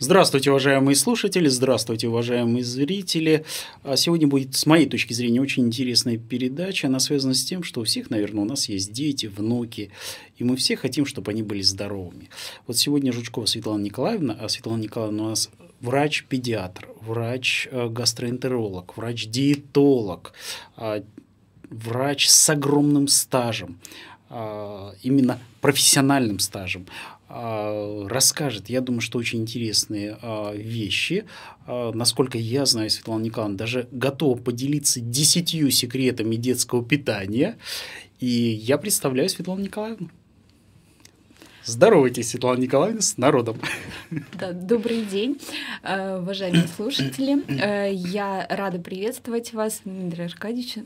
Здравствуйте, уважаемые слушатели, здравствуйте, уважаемые зрители. А сегодня будет, с моей точки зрения, очень интересная передача. Она связана с тем, что у всех, наверное, у нас есть дети, внуки, и мы все хотим, чтобы они были здоровыми. Вот сегодня Жучкова Светлана Николаевна, а Светлана Николаевна у нас врач-педиатр, врач-гастроэнтеролог, врач-диетолог, а, врач с огромным стажем, а, именно профессиональным стажем, а, расскажет, я думаю, что очень интересные вещи. Насколько я знаю, Светлана Николаевна даже готова поделиться десятью секретами детского питания. И я представляю Светлану Николаевну. Здоровайтесь, Светлана Николаевна, с народом. Да, добрый день, э, уважаемые слушатели. Э, я рада приветствовать вас, Дмитрий Аркадьевич.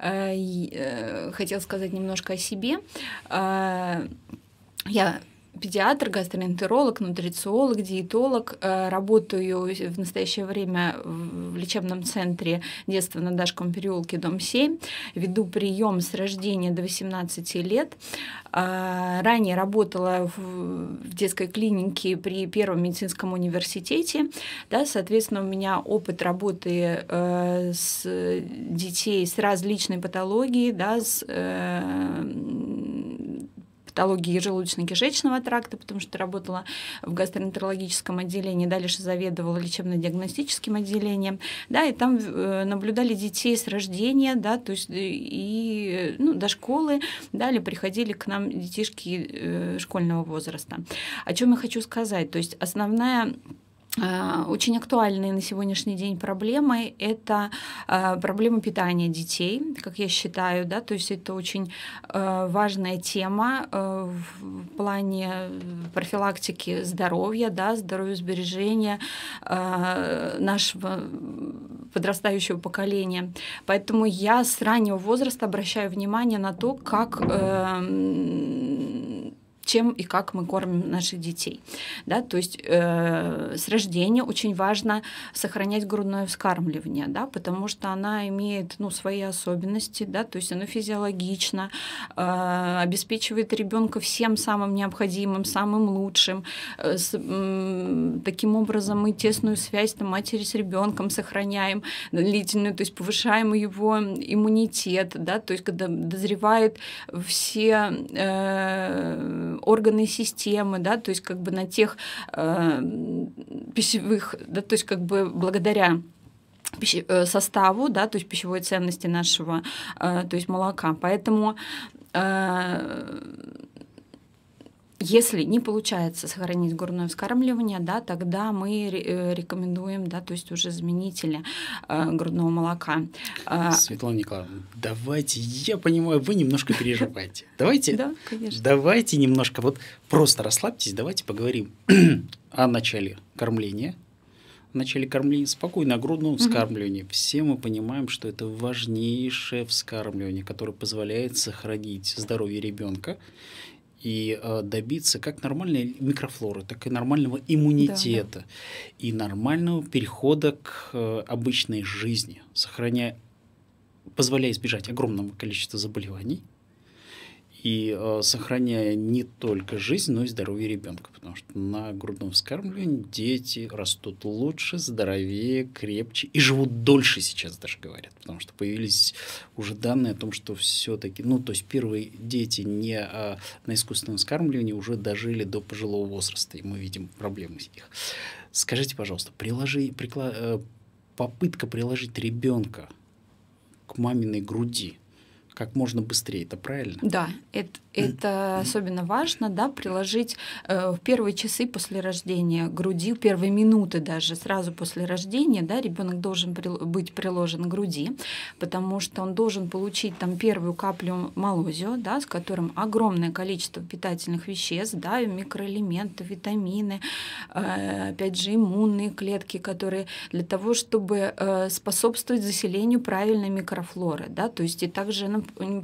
Э, хотел сказать немножко о себе. Я педиатр, гастроэнтеролог, нутрициолог, диетолог. Э, работаю в настоящее время в лечебном центре детства на Дашком переулке, дом 7. Веду прием с рождения до 18 лет. Э, ранее работала в детской клинике при Первом медицинском университете. Да, соответственно, у меня опыт работы э, с детей с различной патологией, да, с патологии желудочно-кишечного тракта, потому что работала в гастроэнтерологическом отделении, дальше заведовала лечебно-диагностическим отделением, да, и там э, наблюдали детей с рождения, да, то есть э, и ну, до школы, далее приходили к нам детишки э, школьного возраста. О чем я хочу сказать? То есть основная Э, очень актуальные на сегодняшний день проблемы – это э, проблема питания детей, как я считаю, да, то есть это очень э, важная тема в плане профилактики здоровья, да, здоровья сбережения нашего подрастающего поколения. Поэтому я с раннего возраста обращаю внимание на то, как эм, чем и как мы кормим наших детей. Да? То есть э, с рождения очень важно сохранять грудное вскармливание, да? потому что она имеет ну, свои особенности, да? то есть оно физиологично, э, обеспечивает ребенка всем самым необходимым, самым лучшим. Э, с, э, таким образом мы тесную связь там, матери с ребенком сохраняем длительную, то есть повышаем его иммунитет, да? то есть когда дозревает все э, органы системы, да, то есть как бы на тех э, пищевых, да, то есть как бы благодаря э, составу, да, то есть пищевой ценности нашего, э, то есть молока. Поэтому э, если не получается сохранить грудное вскармливание, да, тогда мы э, рекомендуем, да, то есть уже заменители э, грудного молока. А, Светлана Николаевна, давайте, я понимаю, вы немножко переживаете. Давайте, да, конечно. давайте немножко, вот просто расслабьтесь, давайте поговорим о начале кормления, в начале кормления спокойно, о грудном вскармливании. Угу. Все мы понимаем, что это важнейшее вскармливание, которое позволяет сохранить здоровье ребенка и э, добиться как нормальной микрофлоры, так и нормального иммунитета да, да. и нормального перехода к э, обычной жизни, сохраняя позволяя избежать огромного количества заболеваний, и э, сохраняя не только жизнь, но и здоровье ребенка, потому что на грудном вскармливании дети растут лучше, здоровее, крепче и живут дольше сейчас даже говорят, потому что появились уже данные о том, что все-таки, ну то есть первые дети не а, на искусственном вскармливании уже дожили до пожилого возраста, и мы видим проблемы с них. Скажите, пожалуйста, приложи, прикла, э, попытка приложить ребенка к маминой груди – как можно быстрее, это правильно? Да, это, это особенно важно, да, приложить э, в первые часы после рождения груди, в первые минуты даже, сразу после рождения, да, ребенок должен при, быть приложен к груди, потому что он должен получить там первую каплю молозио, да, с которым огромное количество питательных веществ, да, микроэлементы, витамины, э, опять же иммунные клетки, которые для того, чтобы э, способствовать заселению правильной микрофлоры, да, то есть и также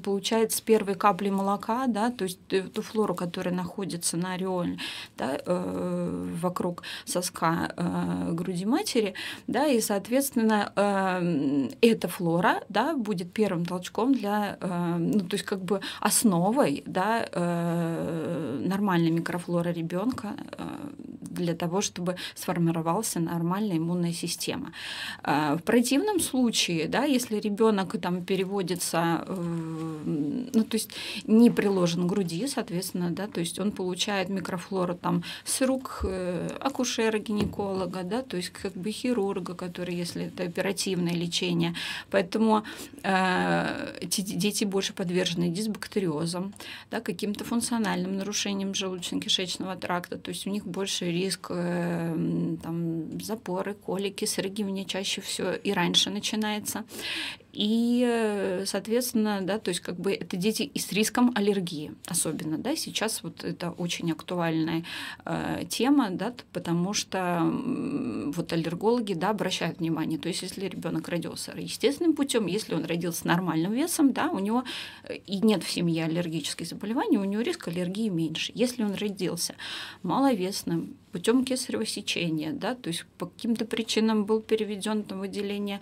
получает с первой капли молока, да, да, то есть ту флору, которая находится на ореоле, да, э, вокруг соска э, груди матери, да, и, соответственно, э, эта флора, да, будет первым толчком для, э, ну, то есть как бы основой, да, э, нормальной микрофлоры ребенка э, для того, чтобы сформировался нормальная иммунная система. Э, в противном случае, да, если ребенок там переводится, э, ну, то есть не приложен приложен груди, соответственно, да, то есть он получает микрофлору там с рук э, акушера, гинеколога, да, то есть как бы хирурга, который, если это оперативное лечение. Поэтому э, эти дети больше подвержены дисбактериозам, да, каким-то функциональным нарушениям желудочно-кишечного тракта, то есть у них больше риск э, там, запоры, колики, сырги чаще всего и раньше начинается и, э, соответственно, да, то есть как бы это дети и с риском аллергии, особенно, да, сейчас вот это очень актуальная э, тема, да, потому что э, вот аллергологи, да, обращают внимание, то есть если ребенок родился естественным путем, если он родился нормальным весом, да, у него э, и нет в семье аллергических заболеваний, у него риск аллергии меньше. Если он родился маловесным, путем кесарево сечения, да, то есть по каким-то причинам был переведен там выделение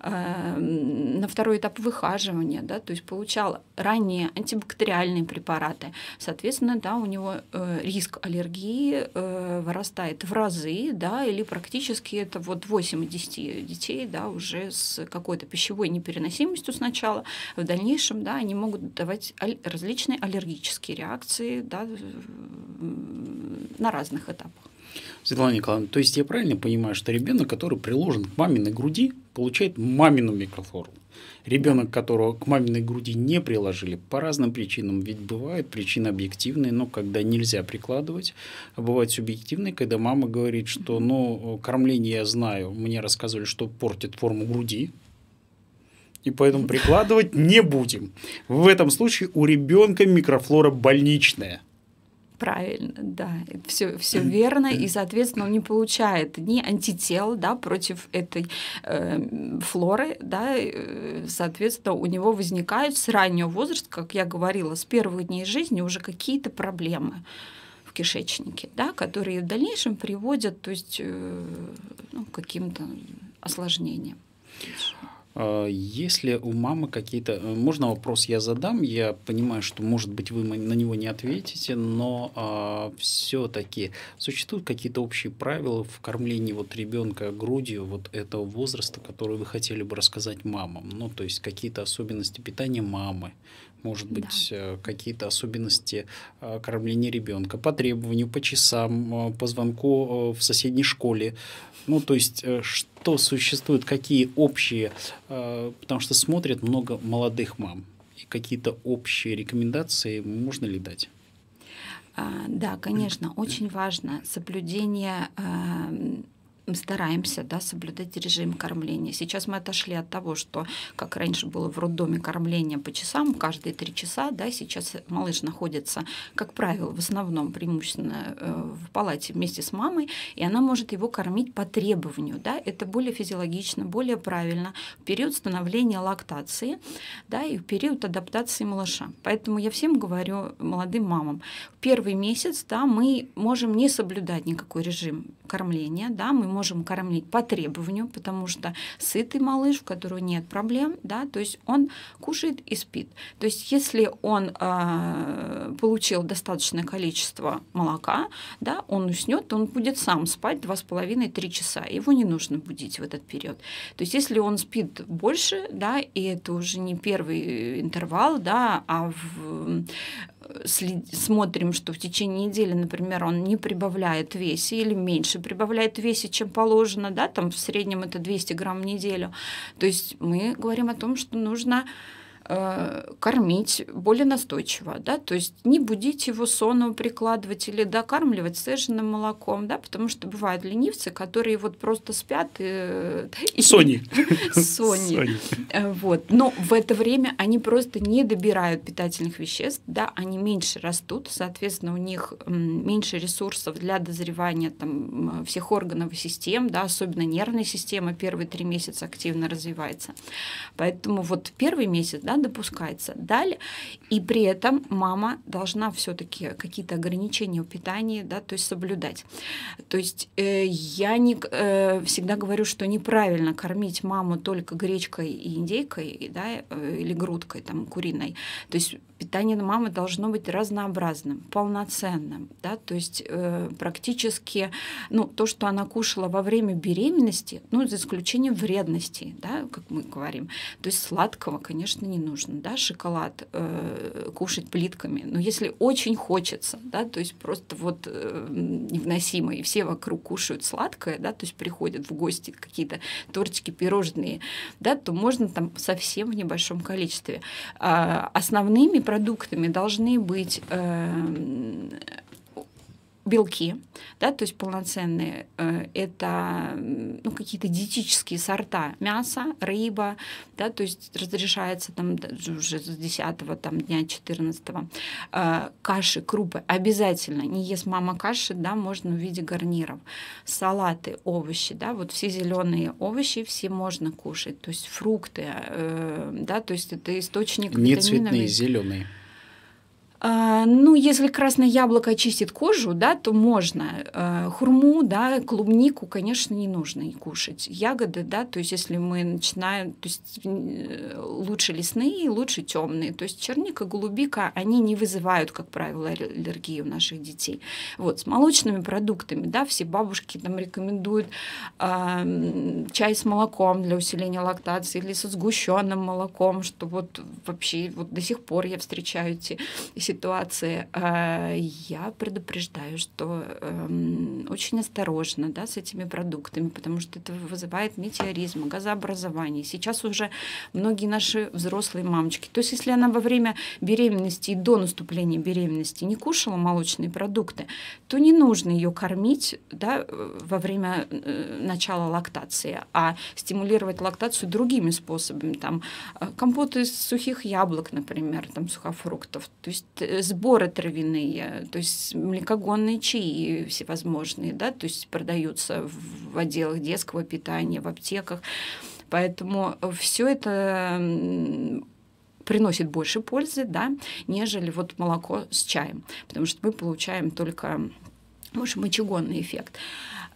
э, на второй этап выхаживания, да, то есть получал ранее антибактериальные препараты, соответственно, да, у него э, риск аллергии э, вырастает в разы, да, или практически это вот 8 из 10 детей, да, уже с какой-то пищевой непереносимостью сначала, в дальнейшем, да, они могут давать аль различные аллергические реакции, да, на разных этапах. Светлана Николаевна, то есть я правильно понимаю, что ребенок, который приложен к маминой груди, получает мамину микрофлору? Ребенок, которого к маминой груди не приложили по разным причинам, ведь бывают причины объективные, но когда нельзя прикладывать, а бывают субъективные, когда мама говорит, что ну, кормление я знаю, мне рассказывали, что портит форму груди, и поэтому прикладывать не будем. В этом случае у ребенка микрофлора больничная. Правильно, да, все, все верно, и, соответственно, он не получает ни антител, да, против этой э, флоры, да, э, соответственно, у него возникают с раннего возраста, как я говорила, с первых дней жизни уже какие-то проблемы в кишечнике, да, которые в дальнейшем приводят, то есть, э, ну, каким-то осложнениям. А, Если у мамы какие-то... Э, можно вопрос я задам? Я понимаю, что, может быть, вы на него не ответите, но а, все-таки существуют какие-то общие правила в кормлении вот ребенка грудью вот этого возраста, который вы хотели бы рассказать мамам? Ну, то есть какие-то особенности питания мамы, может быть, да. Э, какие-то особенности э, кормления ребенка по требованию, по часам, э, по звонку в соседней школе. Ну, то есть, что существует, какие общие, потому что смотрят много молодых мам. И какие-то общие рекомендации можно ли дать? А, да, конечно, очень важно соблюдение эм, стараемся да, соблюдать режим кормления. Сейчас мы отошли от того, что, как раньше было в роддоме кормление по часам, каждые три часа, да, сейчас малыш находится, как правило, в основном преимущественно э, в палате вместе с мамой, и она может его кормить по требованию. Да, это более физиологично, более правильно в период становления лактации да, и в период адаптации малыша. Поэтому я всем говорю молодым мамам, в первый месяц да, мы можем не соблюдать никакой режим кормления, да, мы можем кормить по требованию, потому что сытый малыш, в которого нет проблем, да, то есть он кушает и спит. То есть если он э, получил достаточное количество молока, да, он уснет, он будет сам спать 2,5-3 часа, его не нужно будить в этот период. То есть если он спит больше, да, и это уже не первый интервал, да, а в, смотрим, что в течение недели, например, он не прибавляет весе или меньше прибавляет весе, чем положено, да, там в среднем это 200 грамм в неделю. То есть мы говорим о том, что нужно Э, кормить более настойчиво, да, то есть не будить его сону, прикладывать или докармливать сцеженным молоком, да, потому что бывают ленивцы, которые вот просто спят и... Э, Сони. Сони. Э, вот. Но в это время они просто не добирают питательных веществ, да, они меньше растут, соответственно, у них меньше ресурсов для дозревания там всех органов и систем, да, особенно нервная система первые три месяца активно развивается. Поэтому вот первый месяц, да, допускается. Далее, и при этом мама должна все-таки какие-то ограничения в питании, да, то есть соблюдать. То есть э, я не, э, всегда говорю, что неправильно кормить маму только гречкой и индейкой, да, э, или грудкой там куриной. То есть питание мамы должно быть разнообразным, полноценным, да, то есть э, практически, ну, то, что она кушала во время беременности, ну, за исключением вредностей, да, как мы говорим, то есть сладкого, конечно, не нужно, да, шоколад э, кушать плитками, но если очень хочется, да, то есть просто вот э, невносимо, и все вокруг кушают сладкое, да, то есть приходят в гости какие-то тортики, пирожные, да, то можно там совсем в небольшом количестве. Э, основными продуктами должны быть э, белки, да, то есть полноценные, э, это ну, какие-то диетические сорта мяса, рыба, да, то есть разрешается там уже с 10 там, дня 14 э, каши, крупы обязательно, не ест мама каши, да, можно в виде гарниров, салаты, овощи, да, вот все зеленые овощи все можно кушать, то есть фрукты, э, да, то есть это источник не витаминов. Не цветные, зеленые. А, ну, если красное яблоко очистит кожу, да, то можно. А, хурму, да, клубнику, конечно, не нужно и кушать. Ягоды, да, то есть если мы начинаем, то есть э, лучше лесные, лучше темные. То есть черника, голубика, они не вызывают, как правило, аллергии у наших детей. Вот, с молочными продуктами, да, все бабушки там рекомендуют э, чай с молоком для усиления лактации или со сгущенным молоком, что вот вообще вот до сих пор я встречаю эти ситуации, э, я предупреждаю, что эм, очень осторожно да, с этими продуктами, потому что это вызывает метеоризм, газообразование. Сейчас уже многие наши взрослые мамочки. То есть если она во время беременности и до наступления беременности не кушала молочные продукты, то не нужно ее кормить да, во время э, начала лактации, а стимулировать лактацию другими способами. Там э, компоты из сухих яблок, например, там сухофруктов. То есть Э, сборы травяные, то есть млекогонные чаи всевозможные, да, то есть продаются в отделах детского питания, в аптеках. Поэтому все это приносит больше пользы, да, нежели вот молоко с чаем, потому что мы получаем только, может, мочегонный эффект.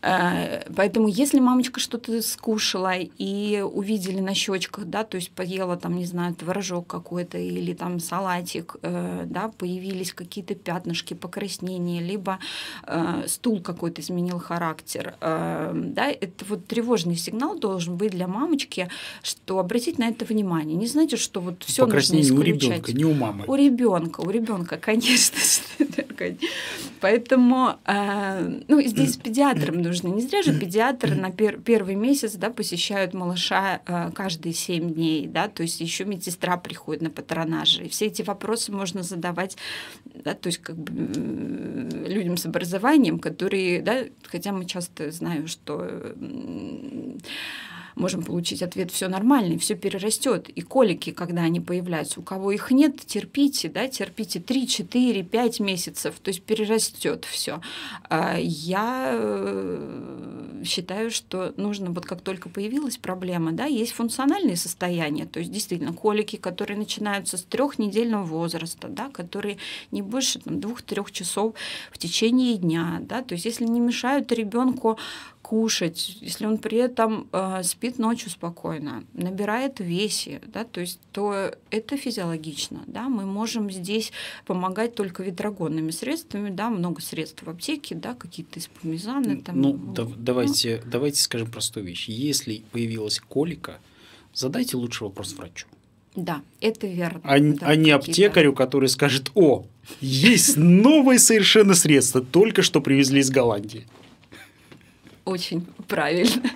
Э, поэтому если мамочка что-то скушала и увидели на щечках, да, то есть поела там, не знаю, творожок какой-то или там салатик, э, да, появились какие-то пятнышки, покраснения, либо э, стул какой-то изменил характер, да, это вот тревожный сигнал должен быть для мамочки, что обратить на это внимание. Не знаете, что вот все нужно исключать. у ребенка, не у мамы. У ребенка, у ребенка, конечно. Поэтому, ну, здесь с педиатром нужно нужно. Не зря же педиатры на пер первый месяц да, посещают малыша э, каждые 7 дней, да, то есть еще медсестра приходит на патронажи. И все эти вопросы можно задавать да, то есть как бы, людям с образованием, которые, да, хотя мы часто знаем, что можем получить ответ «все нормально», все перерастет. И колики, когда они появляются, у кого их нет, терпите, да, терпите 3, 4, 5 месяцев, то есть перерастет все. А, я э, считаю, что нужно, вот как только появилась проблема, да, есть функциональные состояния, то есть действительно колики, которые начинаются с трехнедельного возраста, да, которые не больше там, двух-трех часов в течение дня, да, то есть если не мешают ребенку кушать, если он при этом э, спит ночью спокойно, набирает весе, да, то есть то это физиологично, да, мы можем здесь помогать только ветрогонными средствами, да, много средств в аптеке, да, какие-то испумизаны там. Ну, да, давайте, ну. давайте скажем простую вещь. Если появилась колика, задайте лучший вопрос врачу. Да, это верно. А, да, а не аптекарю, который скажет, о, есть новое совершенно средство, только что привезли из Голландии очень правильно.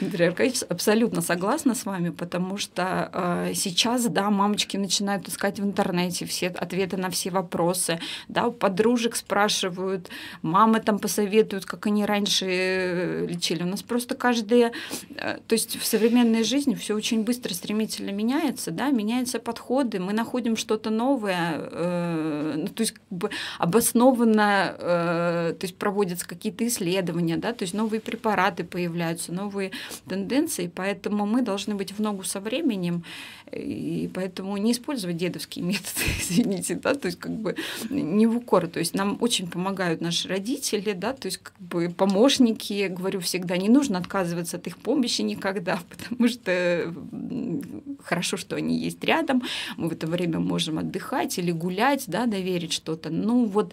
Дмитрий Аркадьевич, абсолютно согласна с вами, потому что э, сейчас, да, мамочки начинают искать в интернете все ответы на все вопросы, да, у подружек спрашивают, мамы там посоветуют, как они раньше э, лечили. У нас просто каждая, э, то есть в современной жизни все очень быстро, стремительно меняется, да, меняются подходы, мы находим что-то новое, э, ну, то есть как бы обоснованно, э, то есть проводятся какие-то исследования, да, то есть новые препараты появляются новые тенденции, поэтому мы должны быть в ногу со временем и поэтому не использовать дедовские методы, извините, да, то есть как бы не в укор. То есть нам очень помогают наши родители, да, то есть как бы помощники, говорю всегда, не нужно отказываться от их помощи никогда, потому что хорошо, что они есть рядом, мы в это время можем отдыхать или гулять, да, доверить что-то. Ну вот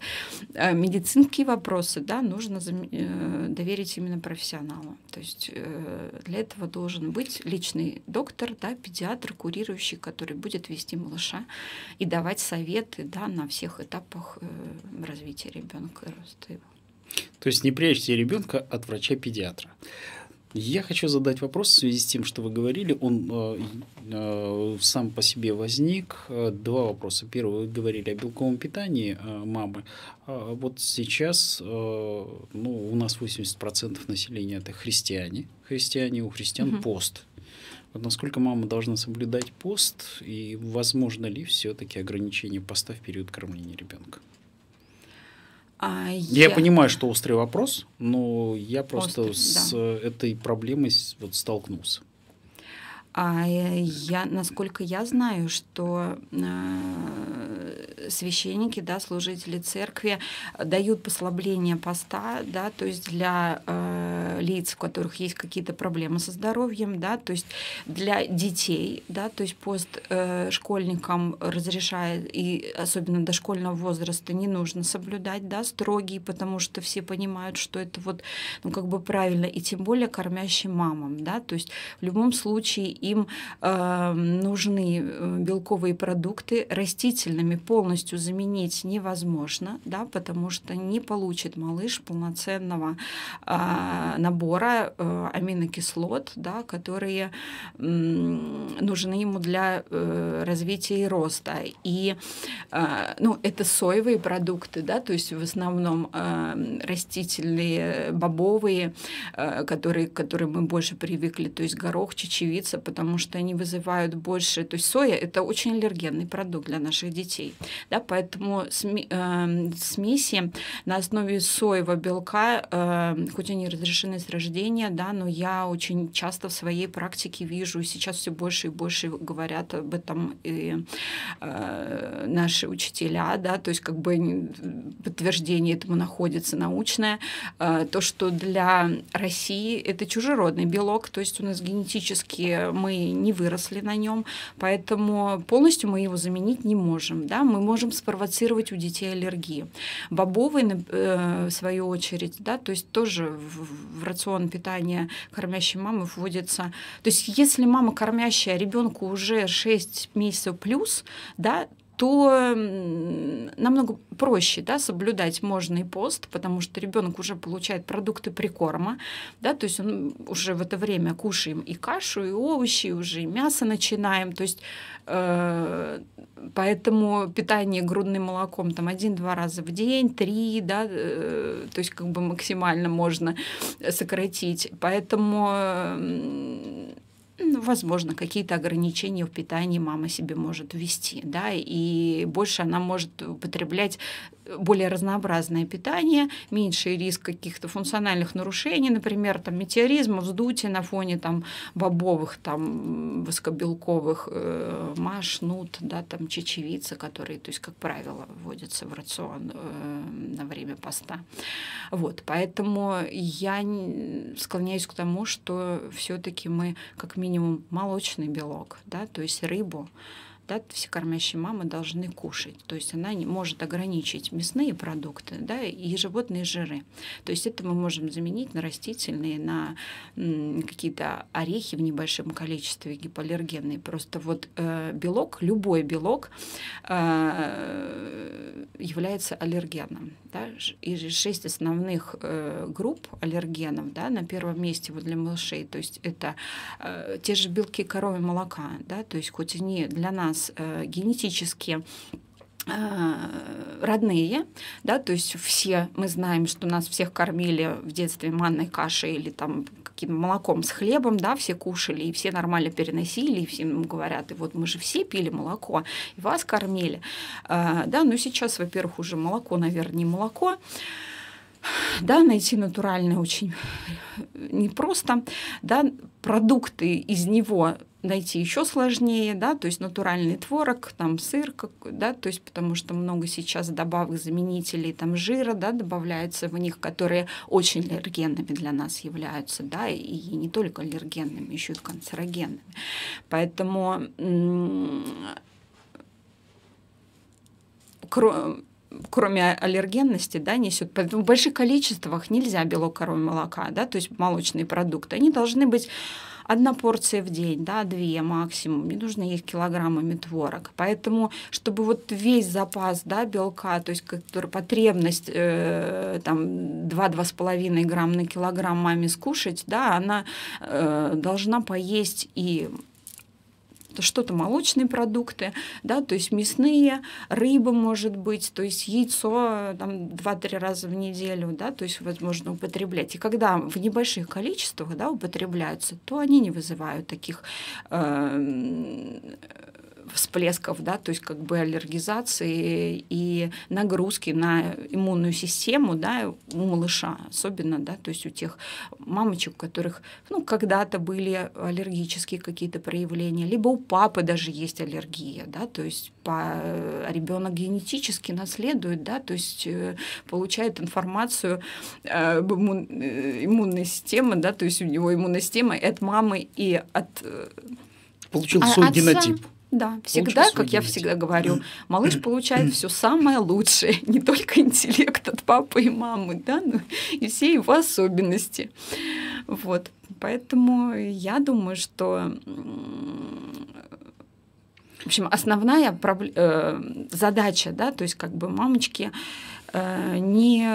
э, медицинские вопросы, да, нужно э, доверить именно профессионалу. То есть э, для этого должен быть личный доктор, да, педиатр, курир, консультирующий, который будет вести малыша и давать советы да, на всех этапах э, развития ребенка и роста его. То есть не прячьте ребенка от врача-педиатра. Я хочу задать вопрос в связи с тем, что вы говорили. Он э, э, сам по себе возник. Э, два вопроса. Первый, вы говорили о белковом питании э, мамы. А вот сейчас э, ну, у нас 80% населения это христиане. Христиане, у христиан угу. пост вот насколько мама должна соблюдать пост и возможно ли все-таки ограничение поста в период кормления ребенка? А я... я понимаю, что острый вопрос, но я просто Острый, с да. Э, этой проблемой вот столкнулся. А э, я, насколько я знаю, что э, священники, да, служители церкви дают послабление поста, да, то есть для э, лиц, у которых есть какие-то проблемы со здоровьем, да, то есть для детей, да, то есть пост э, школьникам разрешает, и особенно дошкольного возраста не нужно соблюдать, да, строгий, потому что все понимают, что это вот, ну, как бы правильно, и тем более кормящим мамам, да, то есть в любом случае им эм, э, нужны белковые продукты, растительными полностью заменить невозможно, да, потому что не получит малыш полноценного э, набора э, аминокислот, да, которые э, нужны ему для э, развития и роста. И э, ну, это соевые продукты, да, то есть в основном э, растительные, бобовые, э, которые, которые мы больше привыкли, то есть горох, чечевица, потому что они вызывают больше... То есть соя – это очень аллергенный продукт для наших детей. Да, поэтому сми, э, эм, смеси на основе соевого белка, э, хоть они разрешены с рождения, да, но я очень часто в своей практике вижу, и сейчас все больше и больше говорят об этом и э, наши учителя, да, то есть как бы подтверждение этому находится научное, э, то, что для России это чужеродный белок, то есть у нас генетически мы не выросли на нем, поэтому полностью мы его заменить не можем. Да? Мы можем спровоцировать у детей аллергии. Бобовые, э, в свою очередь, да, то есть тоже в, в рацион питания кормящей мамы вводится. То есть если мама кормящая ребенку уже 6 месяцев плюс, да, то намного проще да, соблюдать можно и пост, потому что ребенок уже получает продукты прикорма, да, то есть он уже в это время кушаем и кашу, и овощи, и уже и мясо начинаем, то есть э, поэтому питание грудным молоком там один-два раза в день, три, да, э, то есть как бы максимально можно сократить, поэтому ну, возможно, какие-то ограничения в питании мама себе может ввести, да, и больше она может употреблять э, более разнообразное питание, меньший риск каких-то функциональных нарушений, например, там, метеоризма, вздутия на фоне там, бобовых, там, высокобелковых э, маш, нут, да, там, чечевицы, которые, то есть, как правило, вводятся в рацион э, на время поста. Вот, поэтому я склоняюсь к тому, что все-таки мы как минимум минимум молочный белок, да, то есть рыбу, да, все кормящие мамы должны кушать. То есть она не может ограничить мясные продукты да, и животные жиры. То есть это мы можем заменить на растительные, на какие-то орехи в небольшом количестве гипоаллергенные. Просто вот э, белок, любой белок э, является аллергеном да, и шесть основных э, групп аллергенов, да, на первом месте вот для малышей, то есть это э, те же белки коровы молока, да, то есть хоть они для нас э, генетически Э, родные, да, то есть все мы знаем, что нас всех кормили в детстве манной кашей или там каким то молоком с хлебом, да, все кушали, и все нормально переносили, и всем говорят, и вот мы же все пили молоко, и вас кормили, а, да, но сейчас, во-первых, уже молоко, наверное, не молоко, да, найти натуральное очень непросто, да, продукты из него найти еще сложнее, да, то есть натуральный творог, там сыр, как, да, то есть потому что много сейчас добавок заменителей, там жира, да, добавляется в них, которые очень аллергенными для нас являются, да, и не только аллергенными, еще и канцерогенными. Поэтому кроме аллергенности, да, несет. Поэтому в больших количествах нельзя белок коровьего молока, да, то есть молочные продукты. Они должны быть одна порция в день, да, две максимум, не нужно есть килограммами творог. Поэтому, чтобы вот весь запас да, белка, то есть который, потребность э, там 2-2,5 грамм на килограмм маме скушать, да, она э, должна поесть и что-то молочные продукты, да, то есть мясные, рыба может быть, то есть яйцо там 2-3 раза в неделю, да, то есть возможно употреблять. И когда в небольших количествах, да, употребляются, то они не вызывают таких э, всплесков, да, то есть как бы аллергизации и нагрузки на иммунную систему, да, у малыша особенно, да, то есть у тех мамочек, у которых, ну, когда-то были аллергические какие-то проявления, либо у папы даже есть аллергия, да, то есть по, ребенок генетически наследует, да, то есть э, получает информацию об иммун, э, иммунной системе, да, то есть у него иммунная система от мамы и от э, Получил а, свой отца, генотип. Да, всегда, как я всегда говорю, малыш получает все самое лучшее, не только интеллект от папы и мамы, да, но и все его особенности. Вот, поэтому я думаю, что в общем, основная э, задача, да, то есть как бы мамочки э, не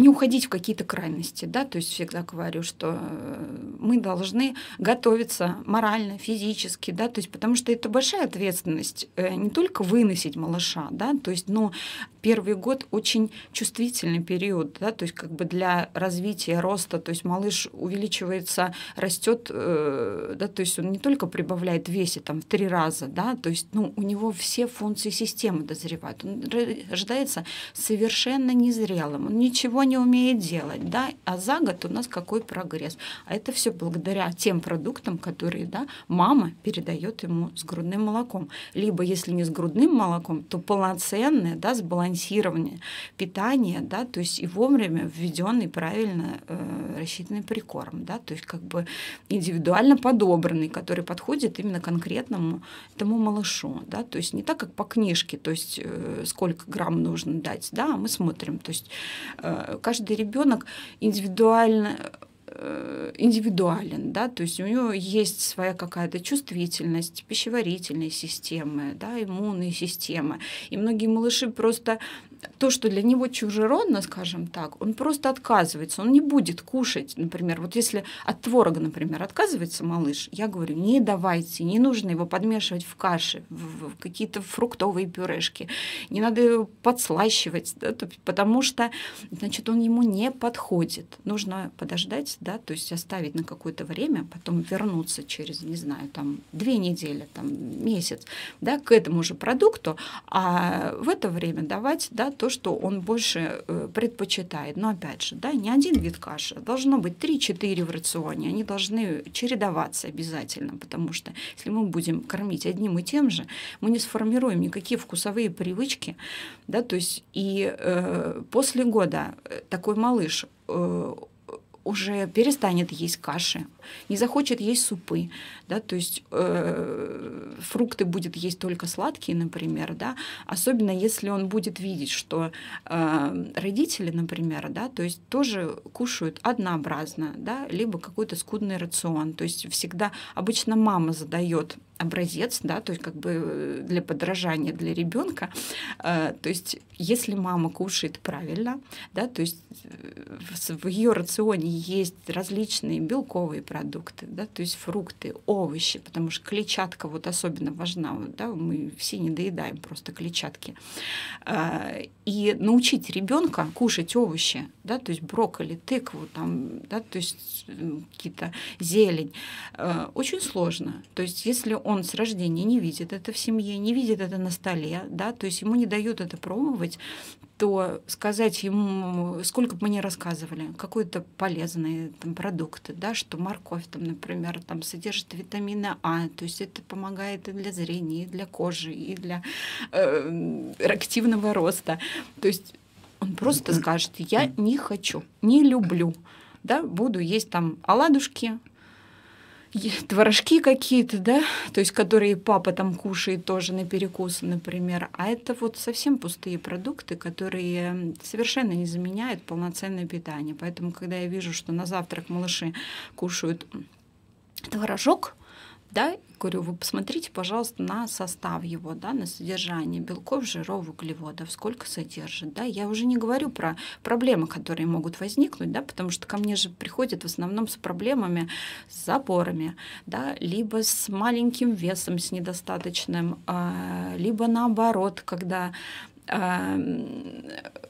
не уходить в какие-то крайности, да, то есть всегда говорю, что э, мы должны готовиться морально, физически, да, то есть потому что это большая ответственность э, не только выносить малыша, да, то есть, но ну, первый год очень чувствительный период, да, то есть как бы для развития, роста, то есть малыш увеличивается, растет, э, да, то есть он не только прибавляет весе там в три раза, да, то есть ну, у него все функции системы дозревают, он рождается совершенно незрелым, он ничего не умеет делать, да, а за год у нас какой прогресс, а это все благодаря тем продуктам, которые, да, мама передает ему с грудным молоком, либо если не с грудным молоком, то полноценное, да, сбалансированное сбалансирование питания, да, то есть и вовремя введенный правильно э, рассчитанный прикорм, да, то есть как бы индивидуально подобранный, который подходит именно конкретному тому малышу, да, то есть не так, как по книжке, то есть э, сколько грамм нужно дать, да, а мы смотрим, то есть э, каждый ребенок индивидуально Э, индивидуален, да, то есть у него есть своя какая-то чувствительность пищеварительной системы, да, иммунной системы, и многие малыши просто то, что для него чужеродно, скажем так, он просто отказывается, он не будет кушать, например, вот если от творога, например, отказывается малыш, я говорю, не давайте, не нужно его подмешивать в каши, в, какие-то фруктовые пюрешки, не надо его подслащивать, да, потому что, значит, он ему не подходит. Нужно подождать, да, то есть оставить на какое-то время, потом вернуться через, не знаю, там, две недели, там, месяц, да, к этому же продукту, а в это время давать, да, то, что он больше э, предпочитает. Но опять же, да, не один вид каши, а должно быть 3-4 в рационе, они должны чередоваться обязательно, потому что если мы будем кормить одним и тем же, мы не сформируем никакие вкусовые привычки, да, то есть и э, после года э, такой малыш э, уже перестанет есть каши, не захочет есть супы, да, то есть э, фрукты будет есть только сладкие, например, да, особенно если он будет видеть, что э, родители, например, да, то есть тоже кушают однообразно, да, либо какой-то скудный рацион, то есть всегда обычно мама задает образец, да, то есть как бы э, для подражания для ребенка, э, то есть если мама кушает правильно, да, то есть э, в ее рационе есть различные белковые продукты, да, то есть фрукты, овощи, потому что клетчатка вот особенно важна, да, мы все не доедаем просто клетчатки. А, и научить ребенка кушать овощи, да, то есть брокколи, тыкву, там, да, то есть э, какие-то зелень, э, очень сложно. То есть если он с рождения не видит это в семье, не видит это на столе, да, то есть ему не дают это пробовать, делать, то сказать ему, сколько бы мы ни рассказывали, какие-то полезные там, продукты, да, что морковь, там, например, там, содержит витамина А, то есть это помогает и для зрения, и для кожи, и для э, активного роста. То есть он просто скажет, я не хочу, не люблю да, буду есть там оладушки, творожки какие-то, да, то есть которые папа там кушает тоже на перекус, например. А это вот совсем пустые продукты, которые совершенно не заменяют полноценное питание. Поэтому, когда я вижу, что на завтрак малыши кушают творожок, да, говорю, вы посмотрите, пожалуйста, на состав его, да, на содержание белков, жиров, углеводов, сколько содержит, да. Я уже не говорю про проблемы, которые могут возникнуть, да, потому что ко мне же приходят в основном с проблемами с запорами, да, либо с маленьким весом, с недостаточным, а, либо наоборот, когда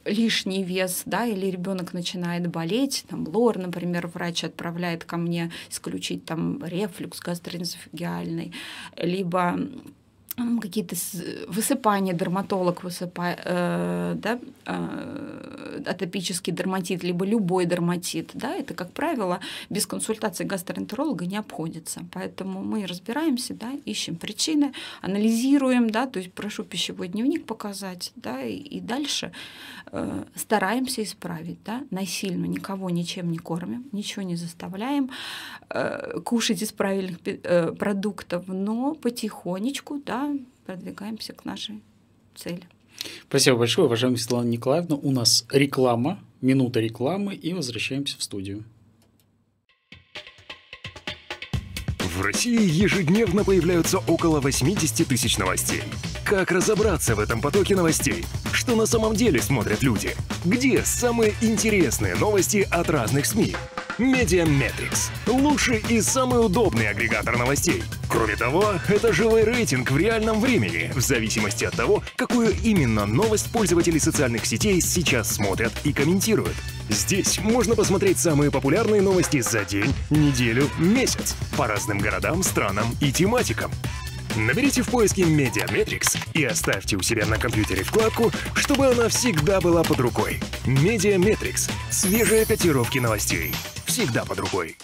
лишний вес, да, или ребенок начинает болеть, там лор, например, врач отправляет ко мне исключить там рефлюкс гастроэзофагиальный, либо какие-то э, высыпания, дерматолог высыпает, э, да, э, атопический дерматит, либо любой дерматит, да, это, как правило, без консультации гастроэнтеролога не обходится. Поэтому мы разбираемся, да, ищем причины, анализируем, да, то есть прошу пищевой дневник показать, да, и, и дальше Э, стараемся исправить, да, насильно никого ничем не кормим, ничего не заставляем э, кушать из правильных э, продуктов, но потихонечку, да, продвигаемся к нашей цели. Спасибо большое, уважаемая Светлана Николаевна. У нас реклама, минута рекламы и возвращаемся в студию. В России ежедневно появляются около 80 тысяч новостей. Как разобраться в этом потоке новостей? Что на самом деле смотрят люди? Где самые интересные новости от разных СМИ? Медиаметрикс – лучший и самый удобный агрегатор новостей. Кроме того, это живой рейтинг в реальном времени, в зависимости от того, какую именно новость пользователи социальных сетей сейчас смотрят и комментируют. Здесь можно посмотреть самые популярные новости за день, неделю, месяц по разным городам, странам и тематикам. Наберите в поиске Медиаметрикс и оставьте у себя на компьютере вкладку, чтобы она всегда была под рукой. Медиаметрикс. Свежие котировки новостей. Всегда под рукой.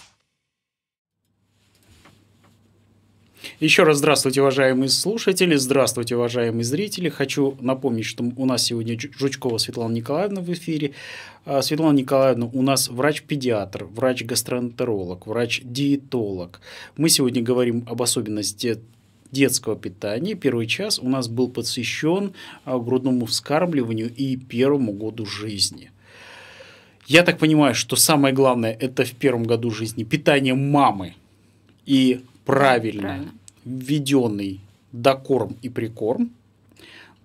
Еще раз здравствуйте, уважаемые слушатели, здравствуйте, уважаемые зрители. Хочу напомнить, что у нас сегодня Жучкова Светлана Николаевна в эфире. А, Светлана Николаевна у нас врач-педиатр, врач-гастроэнтеролог, врач-диетолог. Мы сегодня говорим об особенности детского питания. Первый час у нас был посвящен а, грудному вскармливанию и первому году жизни. Я так понимаю, что самое главное это в первом году жизни питание мамы и правильно, правильно. введенный докорм и прикорм.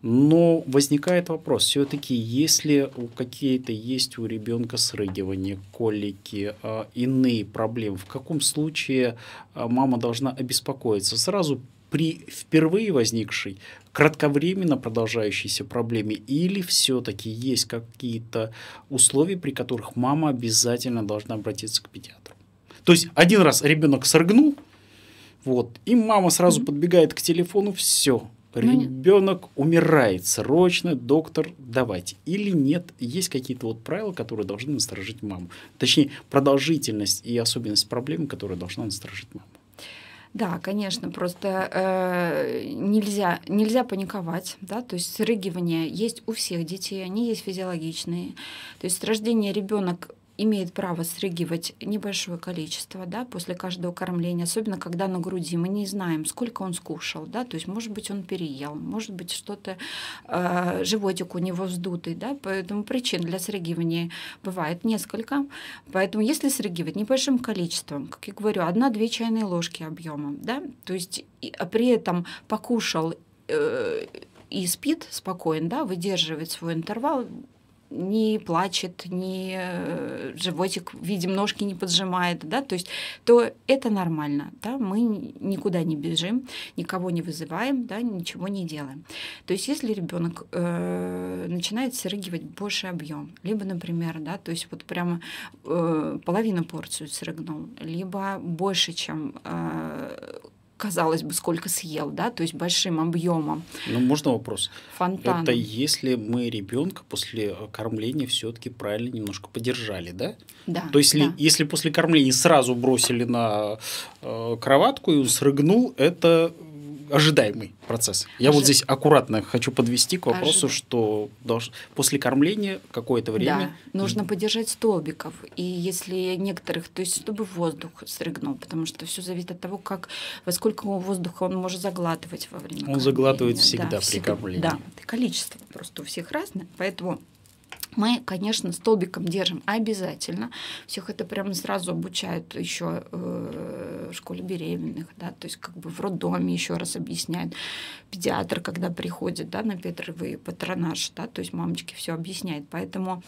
Но возникает вопрос, все-таки если у какие-то есть у ребенка срыгивание, колики, а, иные проблемы, в каком случае а, мама должна обеспокоиться? Сразу при впервые возникшей кратковременно продолжающейся проблеме или все-таки есть какие-то условия, при которых мама обязательно должна обратиться к педиатру. То есть один раз ребенок срыгнул, вот, и мама сразу mm-hmm. подбегает к телефону, все, ребенок ну, умирает срочно, доктор, давайте. Или нет, есть какие-то вот правила, которые должны насторожить маму. Точнее, продолжительность и особенность проблемы, которая должна насторожить маму. Да, конечно, просто э, нельзя, нельзя паниковать, да, то есть срыгивание есть у всех детей, они есть физиологичные. То есть с рождения ребенок имеет право срыгивать небольшое количество, да, после каждого кормления, особенно когда на груди мы не знаем, сколько он скушал, да, то есть может быть он переел, может быть что-то э, животик у него вздутый, да, поэтому причин для срыгивания бывает несколько, поэтому если срыгивать небольшим количеством, как я говорю, одна-две чайные ложки объемом, да, то есть и, а при этом покушал э, и спит спокойно, да, выдерживает свой интервал, не плачет, не э, животик, видим, ножки не поджимает, да, то есть, то это нормально, да, мы никуда не бежим, никого не вызываем, да, ничего не делаем. То есть, если ребенок э, начинает срыгивать больше объем, либо, например, да, то есть вот прямо э, половину порцию срыгнул, либо больше, чем э, казалось бы, сколько съел, да, то есть большим объемом. Ну, можно вопрос? Фонтан. Это если мы ребенка после э, кормления все-таки правильно немножко поддержали, да? Да. То есть, да. если после кормления сразу бросили на э, кроватку и он срыгнул, это ожидаемый процесс. Я вот здесь аккуратно хочу подвести к вопросу, Ожи... что после кормления какое-то время... Да, нужно подержать столбиков. И если некоторых, то есть чтобы воздух срыгнул, потому что все зависит от того, как, во сколько воздуха он может заглатывать во время Он заглатывает всегда да, при кормлении. Да, количество просто у всех разное, поэтому мы, конечно, столбиком держим обязательно. Всех это прямо сразу обучают еще э, в школе беременных, да, то есть как бы в роддоме еще раз объясняют. Педиатр, когда приходит, да, на Петровый патронаж, да, то есть мамочки все объясняет. Поэтому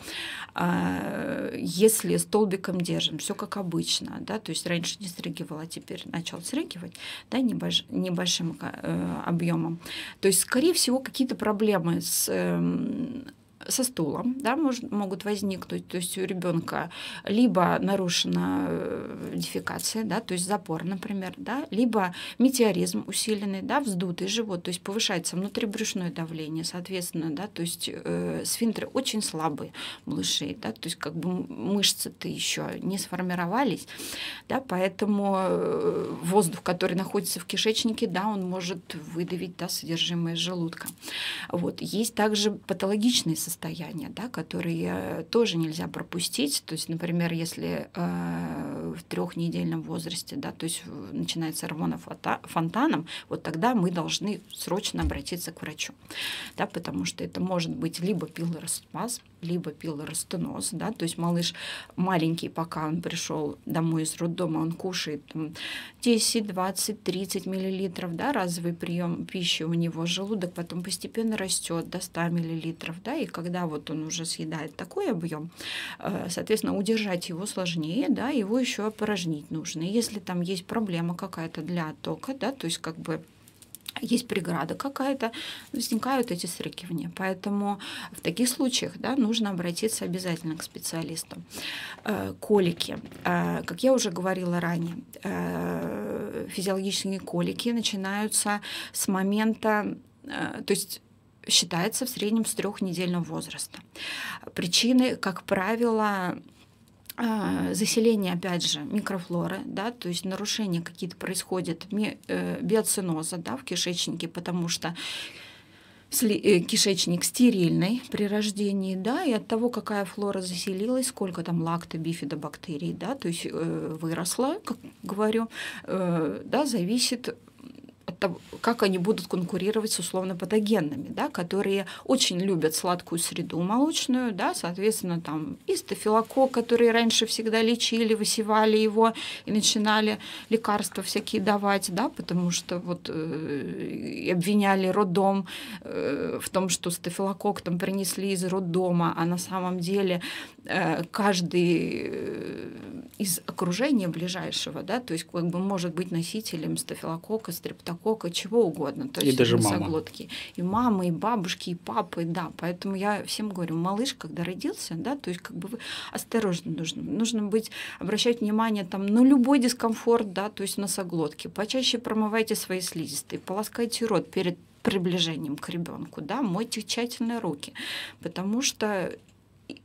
э, если столбиком держим, все как обычно, да, то есть раньше не срыгивала, теперь начал срыгивать, да, небольш, небольшим э, объемом. То есть, скорее всего, какие-то проблемы с э, со стулом, да, может, могут возникнуть, то есть у ребенка либо нарушена э, дефекация, да, то есть запор, например, да, либо метеоризм усиленный, да, вздутый живот, то есть повышается внутрибрюшное давление, соответственно, да, то есть э, сфинктеры очень слабые малышей, да, то есть как бы мышцы-то еще не сформировались, да, поэтому э, воздух, который находится в кишечнике, да, он может выдавить, да, содержимое желудка. Вот. Есть также патологичные состояния, состояния, да, которые э, тоже нельзя пропустить. То есть, например, если э, в трехнедельном возрасте, да, то есть начинается рвона фонтаном, вот тогда мы должны срочно обратиться к врачу, да, потому что это может быть либо пилорастмаз, либо пилоростеноз, да, то есть малыш маленький, пока он пришел домой из роддома, он кушает 10, 20, 30 миллилитров, да, разовый прием пищи у него желудок потом постепенно растет до 100 миллилитров, да, и как когда вот он уже съедает такой объем, э, соответственно, удержать его сложнее, да, его еще опорожнить нужно. если там есть проблема какая-то для оттока, да, то есть как бы есть преграда какая-то, возникают эти срыкивания. Поэтому в таких случаях да, нужно обратиться обязательно к специалисту. Э, колики. Э, как я уже говорила ранее, физиологические колики начинаются с момента то есть считается в среднем с трехнедельного возраста. Причины, как правило, а, заселение, опять же, микрофлоры, да, то есть нарушения какие-то происходят э, биоциноза да, в кишечнике, потому что э, кишечник стерильный при рождении, да, и от того, какая флора заселилась, сколько там лакта, бифидобактерий, да, то есть э, выросла, как говорю, э, да, зависит от того, как они будут конкурировать с условно-патогенными, да, которые очень любят сладкую среду молочную, да, соответственно, там и стафилокок, который раньше всегда лечили, высевали его и начинали лекарства всякие давать, да, потому что вот э, обвиняли роддом э, в том, что стафилокок там принесли из роддома, а на самом деле э, каждый э, из окружения ближайшего, да, то есть как бы может быть носителем стафилокока, стрептокока, кока, чего угодно. То и есть даже носоглотки. Мама. И мамы, и бабушки, и папы, да. Поэтому я всем говорю, малыш, когда родился, да, то есть как бы вы осторожно нужно. Нужно быть, обращать внимание там на любой дискомфорт, да, то есть носоглотки. Почаще промывайте свои слизистые, полоскайте рот перед приближением к ребенку, да, мойте тщательно руки, потому что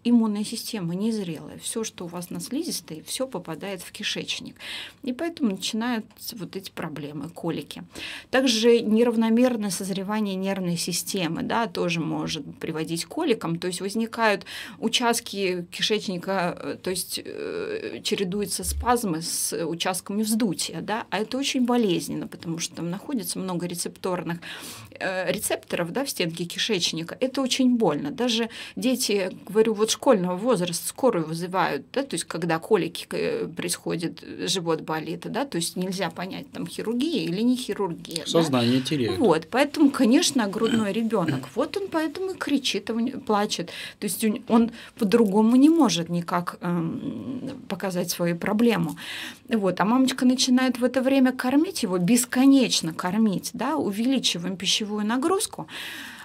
иммунная система незрелая, все, что у вас на слизистой, все попадает в кишечник. И поэтому начинают вот эти проблемы, колики. Также неравномерное созревание нервной системы да, тоже может приводить к коликам, то есть возникают участки кишечника, э, то есть э, чередуются спазмы с участками вздутия, да, а это очень болезненно, потому что там находится много рецепторных э, рецепторов да, в стенке кишечника. Это очень больно. Даже дети, говорю, говорю, вот школьного возраста скорую вызывают, да, то есть когда колики э, происходит, живот болит, да, то есть нельзя понять, там хирургия или не хирургия. Сознание да? теряет. Вот, поэтому, конечно, грудной ребенок, вот он поэтому и кричит, он плачет, то есть он по-другому не может никак эм, показать свою проблему. Вот, а мамочка начинает в это время кормить его, бесконечно кормить, да, увеличиваем пищевую нагрузку,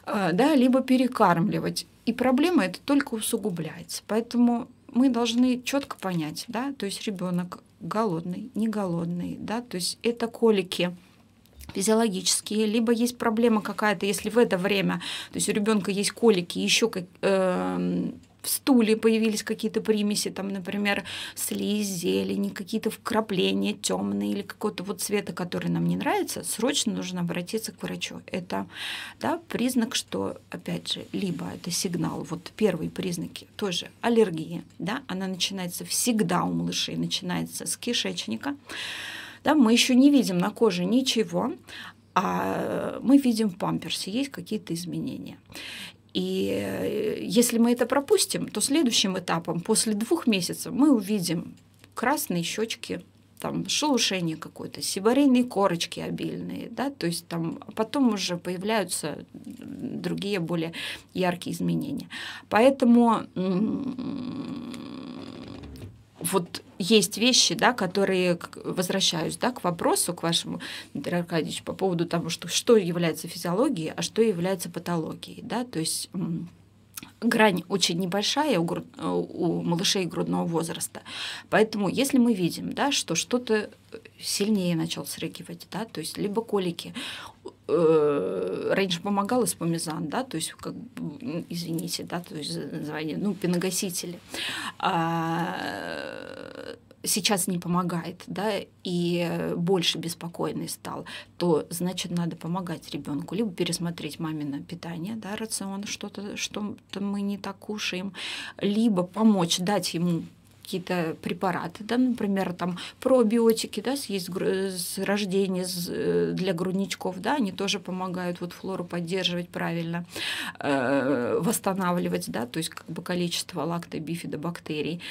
э, да, либо перекармливать. И проблема это только усугубляется. Поэтому мы должны четко понять, да, то есть ребенок голодный, не голодный, да, то есть это колики физиологические, либо есть проблема какая-то, если в это время, то есть у ребенка есть колики, еще как, э, в стуле появились какие-то примеси, там, например, слизь, зелени, какие-то вкрапления темные или какого-то вот цвета, который нам не нравится, срочно нужно обратиться к врачу. Это да, признак, что, опять же, либо это сигнал, вот первые признаки тоже аллергии, да, она начинается всегда у малышей, начинается с кишечника, да, мы еще не видим на коже ничего, а мы видим в памперсе есть какие-то изменения. И э, если мы это пропустим, то следующим этапом после двух месяцев мы увидим красные щечки, там шелушение какое-то, сибарейные корочки обильные, да, то есть там а потом уже появляются другие более яркие изменения. Поэтому вот есть вещи, да, которые, возвращаюсь да, к вопросу, к вашему, Дмитрий Аркадьевич, по поводу того, что, что является физиологией, а что является патологией. Да? То есть грань очень небольшая у, у малышей грудного возраста. Поэтому если мы видим, да, что что-то сильнее начал срыгивать, да, то есть либо колики, э, раньше помогал из помезан, да, то есть, как, извините, да, то есть название, ну, пеногасители. А, сейчас не помогает, да, и больше беспокойный стал, то значит надо помогать ребенку, либо пересмотреть мамино питание, да, рацион, что-то, что-то мы не так кушаем, либо помочь, дать ему какие-то препараты, да, например, там пробиотики, да, есть с рождения э, для грудничков, да, они тоже помогают вот флору поддерживать правильно, э, восстанавливать, да, то есть как бы количество лактобифидобактерий.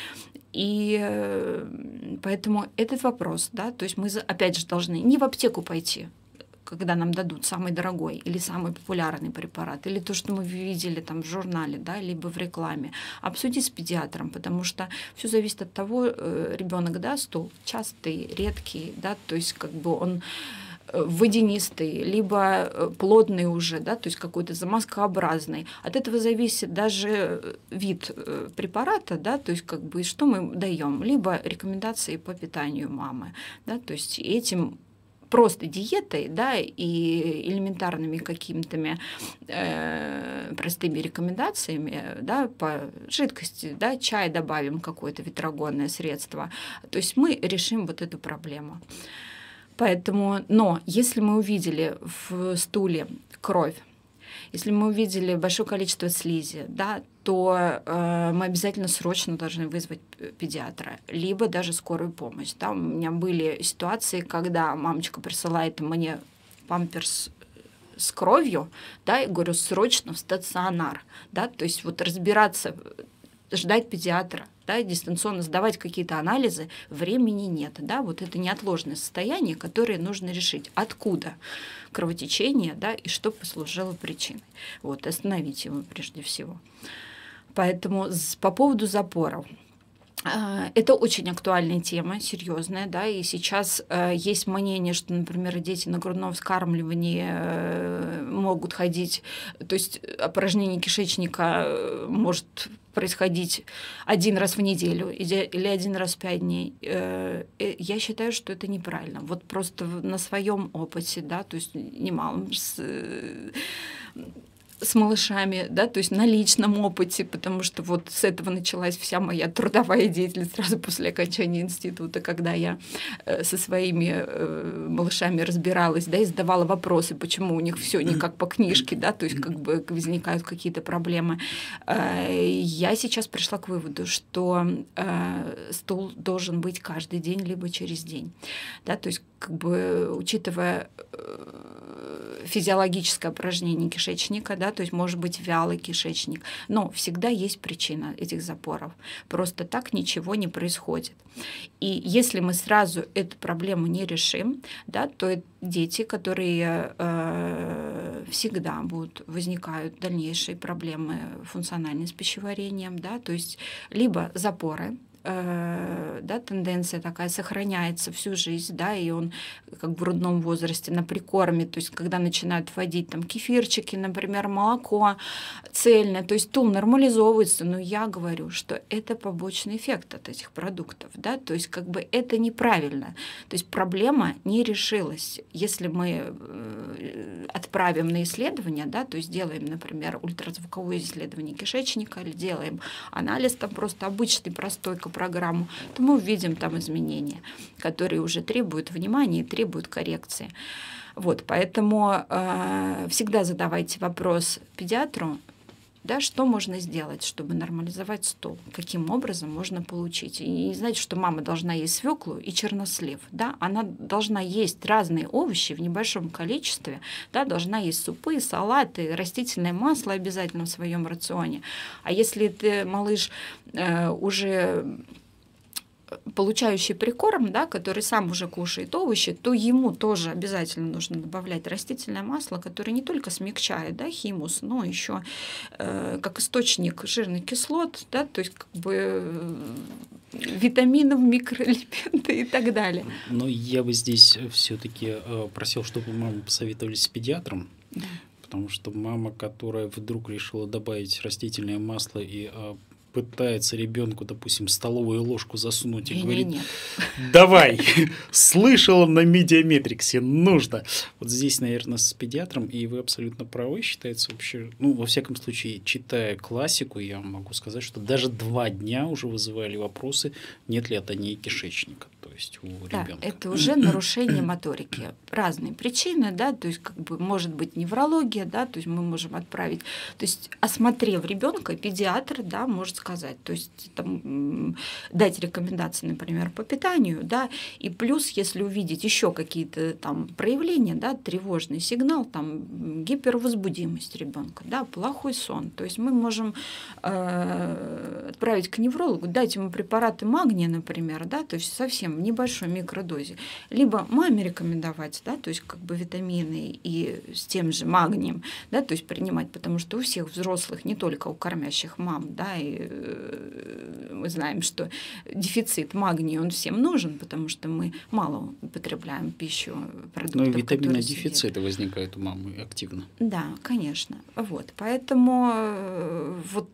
И э, поэтому этот вопрос, да, то есть мы опять же должны не в аптеку пойти, когда нам дадут самый дорогой или самый популярный препарат, или то, что мы видели там в журнале, да, либо в рекламе, обсудить с педиатром, потому что все зависит от того, э, ребенок, да, стул частый, редкий, да, то есть как бы он э, водянистый, либо э, плотный уже, да, то есть какой-то замазкообразный. От этого зависит даже вид препарата, да, то есть как бы что мы даем, либо рекомендации по питанию мамы, да, то есть этим просто диетой, да, и элементарными какими-то э, простыми рекомендациями, да, по жидкости, да, чай добавим какое-то ветрогонное средство. То есть мы решим вот эту проблему. Поэтому, но если мы увидели в стуле кровь, если мы увидели большое количество слизи, да, то э, мы обязательно срочно должны вызвать педиатра, либо даже скорую помощь. Да, у меня были ситуации, когда мамочка присылает мне памперс э, с кровью, да, и говорю, срочно в стационар, да, то есть вот разбираться, э, ждать педиатра, да, дистанционно сдавать какие-то анализы, времени нет, да, вот это неотложное состояние, которое нужно решить. Откуда? Откуда? кровотечение, да, и что послужило причиной. Вот, остановить его прежде всего. Поэтому по поводу запоров. А, это очень актуальная тема, серьезная, да, и сейчас а, есть мнение, что, например, дети на грудном вскармливании э, могут ходить, то есть опорожнение кишечника э, может происходить один раз в неделю или один раз в пять дней. Э, э, я считаю, что это неправильно. Вот просто на своем опыте, да, то есть немалом э, с малышами, да, то есть на личном опыте, потому что вот с этого началась вся моя трудовая деятельность сразу после окончания института, когда я э, со своими э, малышами разбиралась, да, и задавала вопросы, почему у них все не как по книжке, да, то есть как бы возникают какие-то проблемы. Э, я сейчас пришла к выводу, что стул должен быть каждый день, либо через день, да, то есть как бы учитывая физиологическое упражнение кишечника, да, то есть может быть вялый кишечник, но всегда есть причина этих запоров. Просто так ничего не происходит. И если мы сразу эту проблему не решим, да, то дети, которые э, всегда будут возникают дальнейшие проблемы функциональные с пищеварением, да, то есть либо запоры, Э, да, тенденция такая сохраняется всю жизнь, да, и он как в грудном возрасте на прикорме, то есть когда начинают вводить там кефирчики, например, молоко цельное, то есть тул нормализовывается, но я говорю, что это побочный эффект от этих продуктов, да, то есть как бы это неправильно, то есть проблема не решилась, если мы э, отправим на исследование, да, то есть делаем, например, ультразвуковое исследование кишечника или делаем анализ там просто обычный, простой, программу, то мы увидим там изменения, которые уже требуют внимания и требуют коррекции. Вот, поэтому э, всегда задавайте вопрос педиатру, да, что можно сделать, чтобы нормализовать стол, каким образом можно получить. И не значит, что мама должна есть свеклу и чернослив, да, она должна есть разные овощи в небольшом количестве, да, должна есть супы, салаты, растительное масло обязательно в своем рационе. А если ты, малыш, э, уже получающий прикорм, да, который сам уже кушает овощи, то ему тоже обязательно нужно добавлять растительное масло, которое не только смягчает да, химус, но еще э, как источник жирных кислот, да, то есть как бы э, витаминов, микроэлементы и так далее. Но я бы здесь э, все-таки э, просил, чтобы мама посоветовались с педиатром. Да потому что мама, которая вдруг решила добавить растительное масло и э, пытается ребенку, допустим, столовую ложку засунуть и, и говорит, нет. давай, слышала на медиаметриксе, нужно. Вот здесь, наверное, с педиатром, и вы абсолютно правы, считается вообще, ну, во всяком случае, читая классику, я могу сказать, что даже два дня уже вызывали вопросы, нет ли атонии кишечника то есть у да, ребенка. Это уже нарушение моторики. Разные причины, да, то есть как бы может быть неврология, да, то есть мы можем отправить, то есть осмотрев ребенка, педиатр, да, может сказать, то есть там, дать рекомендации, например, по питанию, да, и плюс, если увидеть еще какие-то там проявления, да, тревожный сигнал, там гипервозбудимость ребенка, да, плохой сон, то есть мы можем э, отправить к неврологу, дать ему препараты магния, например, да, то есть совсем прям небольшой микродозе, либо маме рекомендовать, да, то есть как бы витамины и с тем же магнием, да, то есть принимать, потому что у всех взрослых, не только у кормящих мам, да, и э, мы знаем, что дефицит магния, он всем нужен, потому что мы мало употребляем пищу, продуктов. Ну и витаминодефициты возникают у мамы активно. Да, конечно. Вот, поэтому э, вот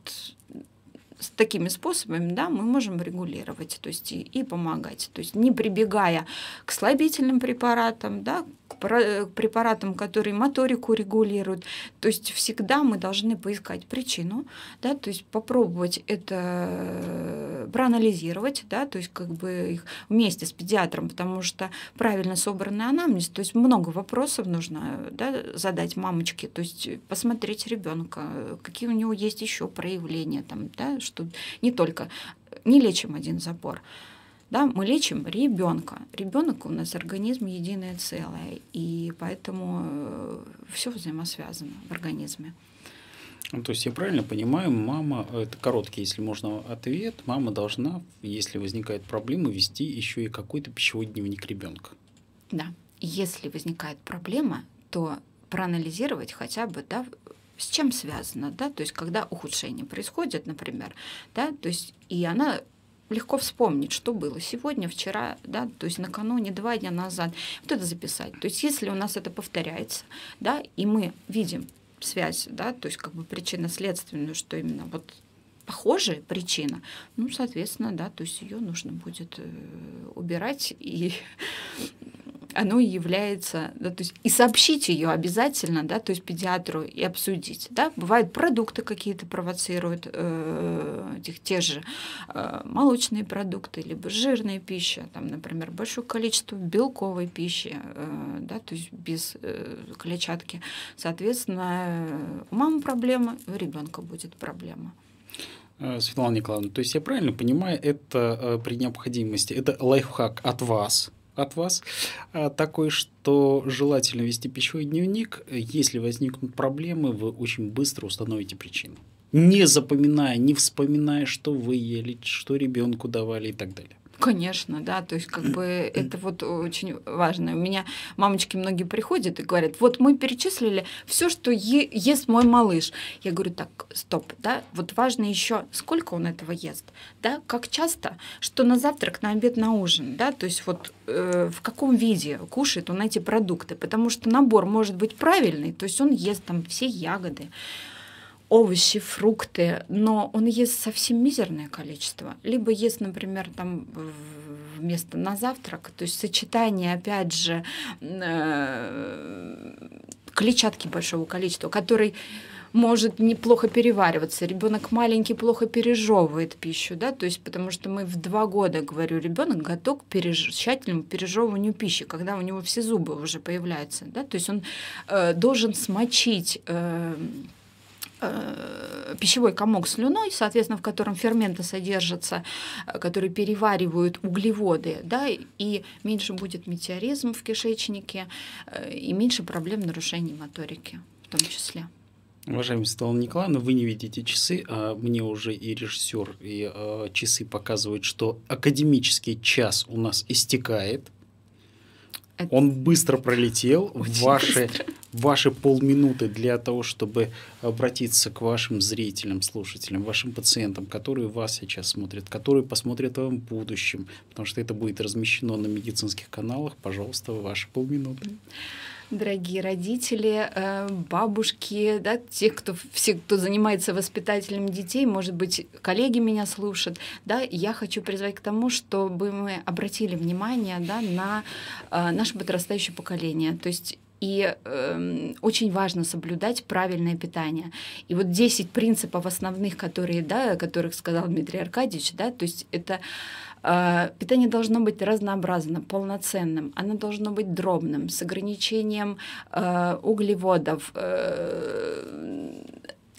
с такими способами да, мы можем регулировать то есть и, и помогать. То есть не прибегая к слабительным препаратам, да, Э, к препаратам, которые моторику регулируют. То есть всегда мы должны поискать причину, да, то есть попробовать это э, проанализировать, да, то есть как бы их вместе с педиатром, потому что правильно собранный анамнез, то есть много вопросов нужно да, задать мамочке, то есть посмотреть ребенка, какие у него есть еще проявления там, да, что не только не лечим один запор. Да, мы лечим ребенка. Ребенок у нас организм единое целое, и поэтому э, все взаимосвязано в организме. Ну, то есть я правильно понимаю, мама, это короткий, если можно, ответ, мама должна, если возникает проблема, вести еще и какой-то пищевой дневник ребенка. Да, если возникает проблема, то проанализировать хотя бы, да, с чем связано, да, то есть когда ухудшение происходит, например, да, то есть и она легко вспомнить, что было сегодня, вчера, да, то есть накануне, два дня назад, вот это записать. То есть если у нас это повторяется, да, и мы видим связь, да, то есть как бы причинно-следственную, что именно вот похожая причина, ну, соответственно, да, то есть ее нужно будет э, убирать и оно и является, да, то есть и сообщить ее обязательно, да, то есть педиатру и обсудить, да, бывают продукты какие-то провоцируют э, тех, те же э, молочные продукты, либо жирная пища, там, например, большое количество белковой пищи, э, да, то есть без э, клетчатки, соответственно, у мамы проблема, у ребенка будет проблема. Э, Светлана Николаевна, то есть я правильно понимаю, это э, при необходимости, это лайфхак от вас, от вас а, такой, что желательно вести пищевой дневник. Если возникнут проблемы, вы очень быстро установите причину. Не запоминая, не вспоминая, что вы ели, что ребенку давали и так далее. Конечно, да, то есть как бы это вот очень важно. У меня мамочки многие приходят и говорят, вот мы перечислили все, что е- ест мой малыш. Я говорю, так, стоп, да, вот важно еще, сколько он этого ест, да, как часто, что на завтрак, на обед, на ужин, да, то есть вот э, в каком виде кушает он эти продукты, потому что набор может быть правильный, то есть он ест там все ягоды, овощи, фрукты, но он ест совсем мизерное количество. Либо ест, например, там вместо на завтрак, то есть сочетание, опять же, э, клетчатки большого количества, который может неплохо перевариваться. Ребенок маленький плохо пережевывает пищу, да, то есть потому что мы в два года, говорю, ребенок готов к переж... тщательному пережевыванию пищи, когда у него все зубы уже появляются, да, то есть он э, должен смочить э, Э, пищевой комок слюной, соответственно, в котором ферменты содержатся, э, которые переваривают углеводы, да, и меньше будет метеоризм в кишечнике, э, и меньше проблем нарушений моторики в том числе. Уважаемая Светлана Николаевна, вы не видите часы, а мне уже и режиссер, и э, часы показывают, что академический час у нас истекает – это... Он быстро пролетел. ваши, быстро. ваши полминуты для того, чтобы обратиться к вашим зрителям, слушателям, вашим пациентам, которые вас сейчас смотрят, которые посмотрят вам в будущем, потому что это будет размещено на медицинских каналах. Пожалуйста, ваши полминуты. Mm-hmm дорогие родители, э, бабушки, да, те, кто, все, кто занимается воспитателем детей, может быть, коллеги меня слушают, да, я хочу призвать к тому, чтобы мы обратили внимание, да, на э, наше подрастающее поколение, то есть и э, очень важно соблюдать правильное питание. И вот 10 принципов основных, которые, да, о которых сказал Дмитрий Аркадьевич, да, то есть это а, питание должно быть разнообразным, полноценным. Оно должно быть дробным, с ограничением а, углеводов, э,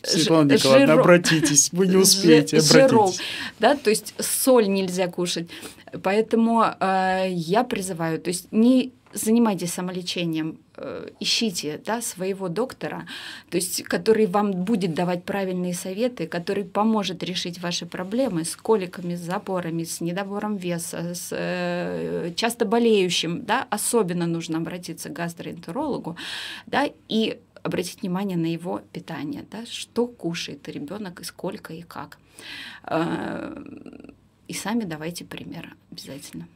Светлана Николаевна, обратитесь, вы не успеете, жиров, да, то есть соль нельзя кушать, поэтому а, я призываю, то есть не занимайтесь самолечением, э, ищите да, своего доктора, то есть, который вам будет давать правильные советы, который поможет решить ваши проблемы с коликами, с запорами, с недобором веса, с э, часто болеющим, да, особенно нужно обратиться к гастроэнтерологу, да, и обратить внимание на его питание, да, что кушает ребенок и сколько и как. Э, и сами давайте пример обязательно.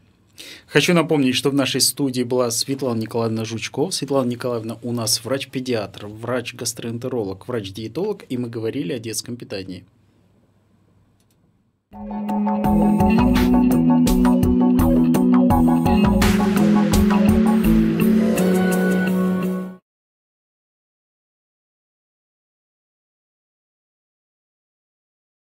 Хочу напомнить, что в нашей студии была Светлана Николаевна Жучков. Светлана Николаевна у нас врач-педиатр, врач-гастроэнтеролог, врач-диетолог, и мы говорили о детском питании. Thank you.